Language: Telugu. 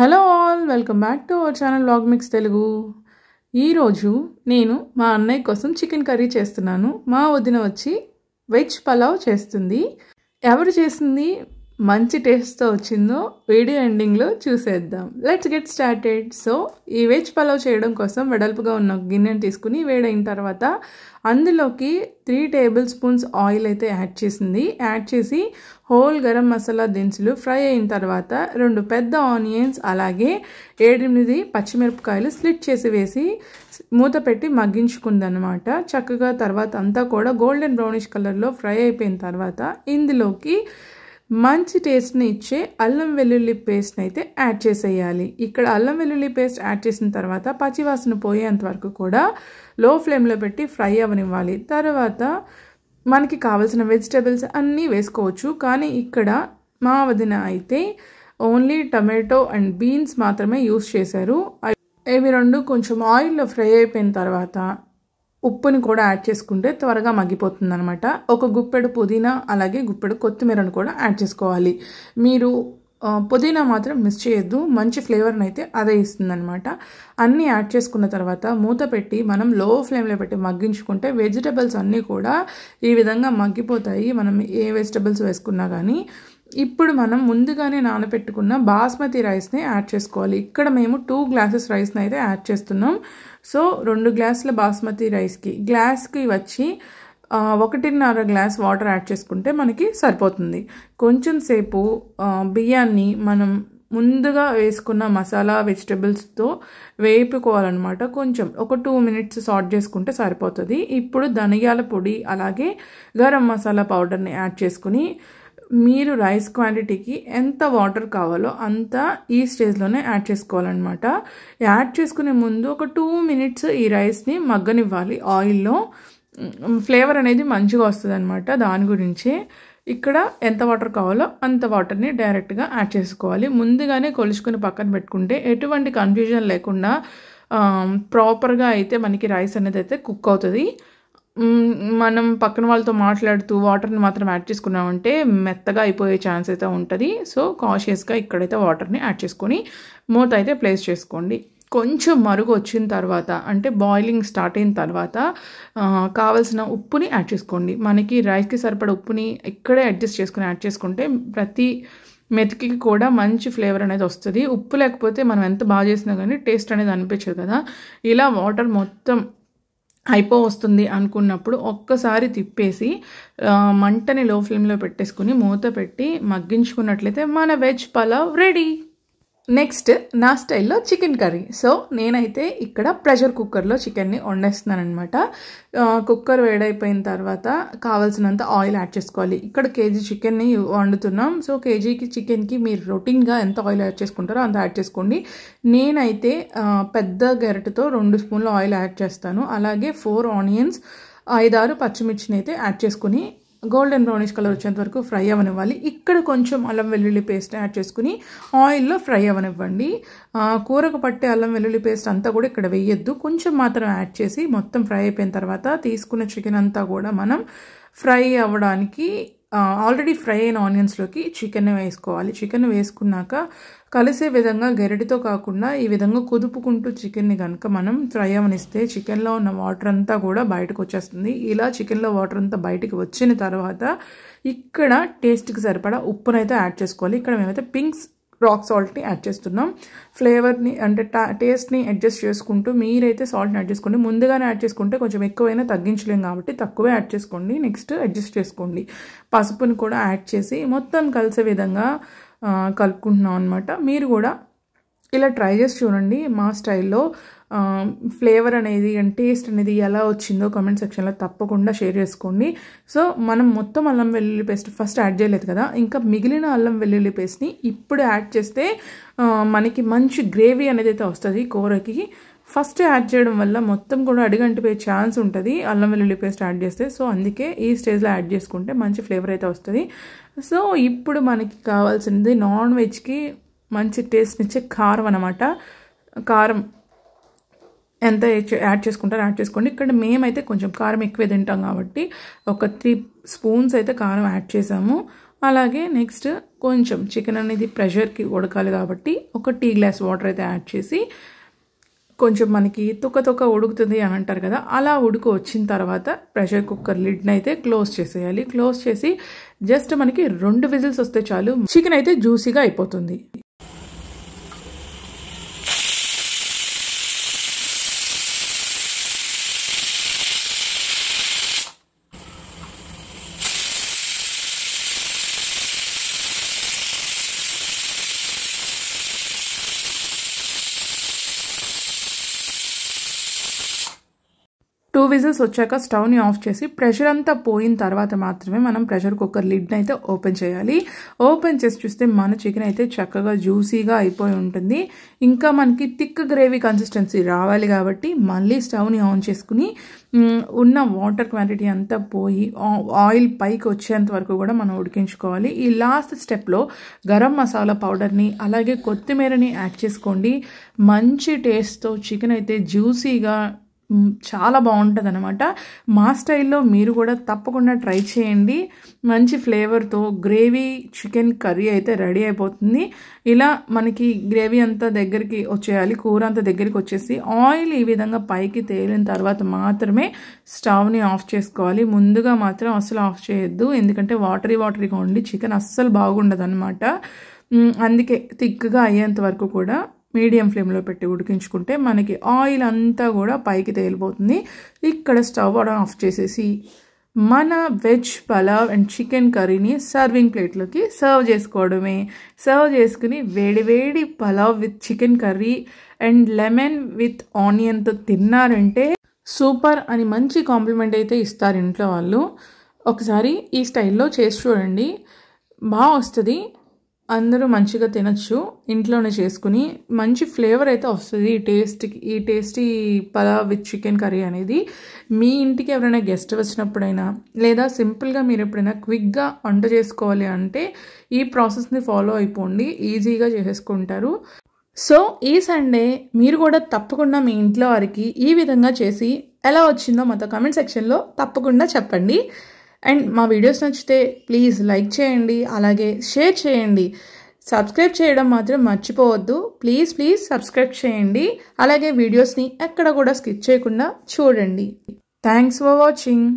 hello all welcome back to our channel log mix Telugu ఈరోజు నేను మా అన్నయ్య కోసం చికెన్ కర్రీ చేస్తున్నాను మా వదిన వచ్చి వెజ్ పలావ్ చేస్తుంది ఎవరు చేసింది మంచి టేస్ట్తో వచ్చిందో వీడియో ఎండింగ్లో చూసేద్దాం లెట్స్ గెట్ స్టార్టెడ్ సో ఈ వెజ్ పలావ్ చేయడం కోసం వెడల్పుగా ఉన్న గిన్నెను తీసుకుని వేడైన తర్వాత అందులోకి త్రీ టేబుల్ స్పూన్స్ ఆయిల్ అయితే యాడ్ చేసింది యాడ్ చేసి హోల్ గరం మసాలా దినుసులు ఫ్రై అయిన తర్వాత రెండు పెద్ద ఆనియన్స్ అలాగే ఏడెనిమిది పచ్చిమిరపకాయలు స్లిట్ చేసి వేసి మూత పెట్టి మగ్గించుకుందనమాట చక్కగా తర్వాత అంతా కూడా గోల్డెన్ బ్రౌనిష్ కలర్లో ఫ్రై అయిపోయిన తర్వాత ఇందులోకి మంచి టేస్ట్ని ఇచ్చే అల్లం వెల్లుల్లి పేస్ట్ని అయితే యాడ్ చేసేయాలి ఇక్కడ అల్లం వెల్లుల్లి పేస్ట్ యాడ్ చేసిన తర్వాత పచ్చివాసన పోయేంత వరకు కూడా లో ఫ్లేమ్లో పెట్టి ఫ్రై అవనివ్వాలి తర్వాత మనకి కావాల్సిన వెజిటేబుల్స్ అన్నీ వేసుకోవచ్చు కానీ ఇక్కడ మా వదిన అయితే ఓన్లీ టమాటో అండ్ బీన్స్ మాత్రమే యూస్ చేశారు ఇవి రెండు కొంచెం ఆయిల్లో ఫ్రై అయిపోయిన తర్వాత ఉప్పుని కూడా యాడ్ చేసుకుంటే త్వరగా మగ్గిపోతుంది అనమాట ఒక గుప్పెడు పుదీనా అలాగే గుప్పెడు కొత్తిమీరను కూడా యాడ్ చేసుకోవాలి మీరు పుదీనా మాత్రం మిస్ చేయొద్దు మంచి ఫ్లేవర్ని అయితే అదే ఇస్తుందనమాట అన్నీ యాడ్ చేసుకున్న తర్వాత మూత పెట్టి మనం లో ఫ్లేమ్లో పెట్టి మగ్గించుకుంటే వెజిటబుల్స్ అన్నీ కూడా ఈ విధంగా మగ్గిపోతాయి మనం ఏ వెజిటబుల్స్ వేసుకున్నా కానీ ఇప్పుడు మనం ముందుగానే నానబెట్టుకున్న బాస్మతి రైస్ని యాడ్ చేసుకోవాలి ఇక్కడ మేము టూ గ్లాసెస్ రైస్ని అయితే యాడ్ చేస్తున్నాం సో రెండు గ్లాసుల బాస్మతి రైస్కి గ్లాస్కి వచ్చి ఒకటిన్నర గ్లాస్ వాటర్ యాడ్ చేసుకుంటే మనకి సరిపోతుంది కొంచెం సేపు బియ్యాన్ని మనం ముందుగా వేసుకున్న మసాలా వెజిటబుల్స్తో వేపుకోవాలన్నమాట కొంచెం ఒక టూ మినిట్స్ సాల్ట్ చేసుకుంటే సరిపోతుంది ఇప్పుడు ధనియాల పొడి అలాగే గరం మసాలా పౌడర్ని యాడ్ చేసుకుని మీరు రైస్ క్వాంటిటీకి ఎంత వాటర్ కావాలో అంత ఈ స్టేజ్లోనే యాడ్ చేసుకోవాలన్నమాట యాడ్ చేసుకునే ముందు ఒక టూ మినిట్స్ ఈ రైస్ని మగ్గనివ్వాలి ఆయిల్లో ఫ్లేవర్ అనేది మంచిగా వస్తుంది అనమాట దాని గురించి ఇక్కడ ఎంత వాటర్ కావాలో అంత వాటర్ని డైరెక్ట్గా యాడ్ చేసుకోవాలి ముందుగానే కొలుచుకుని పక్కన పెట్టుకుంటే ఎటువంటి కన్ఫ్యూజన్ లేకుండా ప్రాపర్గా అయితే మనకి రైస్ అనేది అయితే కుక్ అవుతుంది మనం పక్కన వాళ్ళతో మాట్లాడుతూ వాటర్ని మాత్రం యాడ్ చేసుకున్నామంటే మెత్తగా అయిపోయే ఛాన్స్ అయితే ఉంటుంది సో కాషియస్గా ఇక్కడైతే వాటర్ని యాడ్ చేసుకొని మూత అయితే ప్లేస్ చేసుకోండి కొంచెం మరుగు వచ్చిన తర్వాత అంటే బాయిలింగ్ స్టార్ట్ అయిన తర్వాత కావలసిన ఉప్పుని యాడ్ చేసుకోండి మనకి రైస్కి సరిపడ ఉప్పుని ఇక్కడే అడ్జస్ట్ చేసుకుని యాడ్ చేసుకుంటే ప్రతి మెతికి కూడా మంచి ఫ్లేవర్ అనేది వస్తుంది ఉప్పు లేకపోతే మనం ఎంత బాగా చేసినా కానీ టేస్ట్ అనేది అనిపించదు కదా ఇలా వాటర్ మొత్తం అయిపో వస్తుంది అనుకున్నప్పుడు ఒక్కసారి తిప్పేసి మంటని లో ఫ్లేమ్లో పెట్టేసుకుని మూత పెట్టి మగ్గించుకున్నట్లయితే మన వెజ్ పలావ్ రెడీ నెక్స్ట్ నా స్టైల్లో చికెన్ కర్రీ సో నేనైతే ఇక్కడ ప్రెషర్ కుక్కర్లో చికెన్ని వండేస్తున్నాను అనమాట కుక్కర్ వేడైపోయిన తర్వాత కావాల్సినంత ఆయిల్ యాడ్ చేసుకోవాలి ఇక్కడ కేజీ చికెన్ని వండుతున్నాం సో కేజీకి చికెన్కి మీరు రొటీన్గా ఎంత ఆయిల్ యాడ్ చేసుకుంటారో అంత యాడ్ చేసుకోండి నేనైతే పెద్ద గరిటతో రెండు స్పూన్లు ఆయిల్ యాడ్ చేస్తాను అలాగే ఫోర్ ఆనియన్స్ ఐదారు పచ్చిమిర్చిని అయితే యాడ్ చేసుకుని గోల్డెన్ బ్రౌనిష్ కలర్ వచ్చేంత వరకు ఫ్రై అవ్వనివ్వాలి ఇక్కడ కొంచెం అల్లం వెల్లుల్లి పేస్ట్ యాడ్ చేసుకుని ఆయిల్లో ఫ్రై అవ్వనివ్వండి కూరకు పట్టే అల్లం వెల్లుల్లి పేస్ట్ అంతా కూడా ఇక్కడ వేయొద్దు కొంచెం మాత్రం యాడ్ చేసి మొత్తం ఫ్రై అయిపోయిన తర్వాత తీసుకున్న చికెన్ అంతా కూడా మనం ఫ్రై అవ్వడానికి ఆల్రెడీ ఫ్రై అయిన ఆనియన్స్లోకి చికెన్ వేసుకోవాలి చికెన్ వేసుకున్నాక కలిసే విధంగా గెరటితో కాకుండా ఈ విధంగా కుదుపుకుంటూ చికెన్ని కనుక మనం ఫ్రై అవనిస్తే చికెన్లో ఉన్న వాటర్ అంతా కూడా బయటకు వచ్చేస్తుంది ఇలా చికెన్లో వాటర్ అంతా బయటికి వచ్చిన తర్వాత ఇక్కడ టేస్ట్కి సరిపడా ఉప్పునైతే యాడ్ చేసుకోవాలి ఇక్కడ మేమైతే పింక్స్ రాక్ సాల్ట్ని యాడ్ చేస్తున్నాం ఫ్లేవర్ని అంటే టా టేస్ట్ని అడ్జస్ట్ చేసుకుంటూ మీరైతే సాల్ట్ని యాడ్ చేసుకోండి ముందుగానే యాడ్ చేసుకుంటే కొంచెం ఎక్కువైనా తగ్గించలేం కాబట్టి తక్కువే యాడ్ చేసుకోండి నెక్స్ట్ అడ్జస్ట్ చేసుకోండి పసుపుని కూడా యాడ్ చేసి మొత్తం కలిసే విధంగా కలుపుకుంటున్నాం అనమాట మీరు కూడా ఇలా ట్రై చేసి చూడండి మా స్టైల్లో ఫ్లేవర్ అనేది అండ్ టేస్ట్ అనేది ఎలా వచ్చిందో కామెంట్ సెక్షన్లో తప్పకుండా షేర్ చేసుకోండి సో మనం మొత్తం అల్లం వెల్లుల్లి పేస్ట్ ఫస్ట్ యాడ్ చేయలేదు కదా ఇంకా మిగిలిన అల్లం వెల్లుల్లి పేస్ట్ని ఇప్పుడు యాడ్ చేస్తే మనకి మంచి గ్రేవీ అనేది అయితే వస్తుంది కూరకి ఫస్ట్ యాడ్ చేయడం వల్ల మొత్తం కూడా అడిగంటిపోయే ఛాన్స్ ఉంటుంది అల్లం వెల్లుల్లి పేస్ట్ యాడ్ చేస్తే సో అందుకే ఈ స్టేజ్లో యాడ్ చేసుకుంటే మంచి ఫ్లేవర్ అయితే వస్తుంది సో ఇప్పుడు మనకి కావాల్సింది నాన్ వెజ్కి మంచి టేస్ట్నిచ్చే కారం అనమాట కారం ఎంత యాడ్ చేసుకుంటారో యాడ్ చేసుకోండి ఇక్కడ మేమైతే కొంచెం కారం ఎక్కువ తింటాం కాబట్టి ఒక త్రీ స్పూన్స్ అయితే కారం యాడ్ చేసాము అలాగే నెక్స్ట్ కొంచెం చికెన్ అనేది ప్రెషర్కి ఉడకాలి కాబట్టి ఒక టీ గ్లాస్ వాటర్ అయితే యాడ్ చేసి కొంచెం మనకి తొక్క తొక్క ఉడుకుతుంది అని అంటారు కదా అలా ఉడుకు వచ్చిన తర్వాత ప్రెషర్ కుక్కర్ లిడ్ని అయితే క్లోజ్ చేసేయాలి క్లోజ్ చేసి జస్ట్ మనకి రెండు విజిల్స్ వస్తే చాలు చికెన్ అయితే జ్యూసీగా అయిపోతుంది టూ విజిల్స్ వచ్చాక స్టవ్ని ఆఫ్ చేసి ప్రెషర్ అంతా పోయిన తర్వాత మాత్రమే మనం ప్రెషర్ కుక్కర్ లిడ్ని అయితే ఓపెన్ చేయాలి ఓపెన్ చేసి చూస్తే మన చికెన్ అయితే చక్కగా జ్యూసీగా అయిపోయి ఉంటుంది ఇంకా మనకి థిక్ గ్రేవీ కన్సిస్టెన్సీ రావాలి కాబట్టి మళ్ళీ స్టవ్ని ఆన్ చేసుకుని ఉన్న వాటర్ క్వాంటిటీ అంతా పోయి ఆయిల్ పైకి వచ్చేంత వరకు కూడా మనం ఉడికించుకోవాలి ఈ లాస్ట్ స్టెప్లో గరం మసాలా పౌడర్ని అలాగే కొత్తిమీరని యాడ్ చేసుకోండి మంచి టేస్ట్తో చికెన్ అయితే జ్యూసీగా చాలా బాగుంటుంది అనమాట మా స్టైల్లో మీరు కూడా తప్పకుండా ట్రై చేయండి మంచి ఫ్లేవర్తో గ్రేవీ చికెన్ కర్రీ అయితే రెడీ అయిపోతుంది ఇలా మనకి గ్రేవీ అంతా దగ్గరికి వచ్చేయాలి కూర అంతా దగ్గరికి వచ్చేసి ఆయిల్ ఈ విధంగా పైకి తేలిన తర్వాత మాత్రమే స్టవ్ని ఆఫ్ చేసుకోవాలి ముందుగా మాత్రం అస్సలు ఆఫ్ చేయొద్దు ఎందుకంటే వాటరీ వాటరీగా ఉండి చికెన్ అస్సలు బాగుండదు అందుకే థిక్గా అయ్యేంత వరకు కూడా మీడియం ఫ్లేమ్లో పెట్టి ఉడికించుకుంటే మనకి ఆయిల్ అంతా కూడా పైకి తేలిపోతుంది ఇక్కడ స్టవ్ ఆఫ్ చేసేసి మన వెజ్ పలావ్ అండ్ చికెన్ కర్రీని సర్వింగ్ ప్లేట్లోకి సర్వ్ చేసుకోవడమే సర్వ్ చేసుకుని వేడివేడి pulao with chicken curry and lemon with ఆనియన్తో తిన్నారంటే సూపర్ అని మంచి కాంప్లిమెంట్ అయితే ఇస్తారు ఇంట్లో వాళ్ళు ఒకసారి ఈ స్టైల్లో చేసి చూడండి బాగా వస్తుంది అందరూ మంచిగా తినచ్చు ఇంట్లోనే చేసుకుని మంచి ఫ్లేవర్ అయితే వస్తుంది ఈ టేస్ట్కి ఈ tasty pulao with chicken curry అనేది మీ ఇంటికి ఎవరైనా గెస్ట్ వచ్చినప్పుడైనా లేదా సింపుల్గా మీరు ఎప్పుడైనా క్విక్గా వంట చేసుకోవాలి అంటే ఈ ప్రాసెస్ని ఫాలో అయిపోండి ఈజీగా చేసేసుకుంటారు సో ఈ సండే మీరు కూడా తప్పకుండా మీ ఇంట్లో వారికి ఈ విధంగా చేసి ఎలా వచ్చిందో మొత్తం కమెంట్ సెక్షన్లో తప్పకుండా చెప్పండి అండ్ మా వీడియోస్ నచ్చితే ప్లీజ్ లైక్ చేయండి అలాగే షేర్ చేయండి సబ్స్క్రైబ్ చేయడం మాత్రం మర్చిపోవద్దు ప్లీజ్ ప్లీజ్ సబ్స్క్రైబ్ చేయండి అలాగే వీడియోస్ని ఎక్కడ కూడా స్కిప్ చేయకుండా చూడండి థ్యాంక్స్ ఫర్ వాచింగ్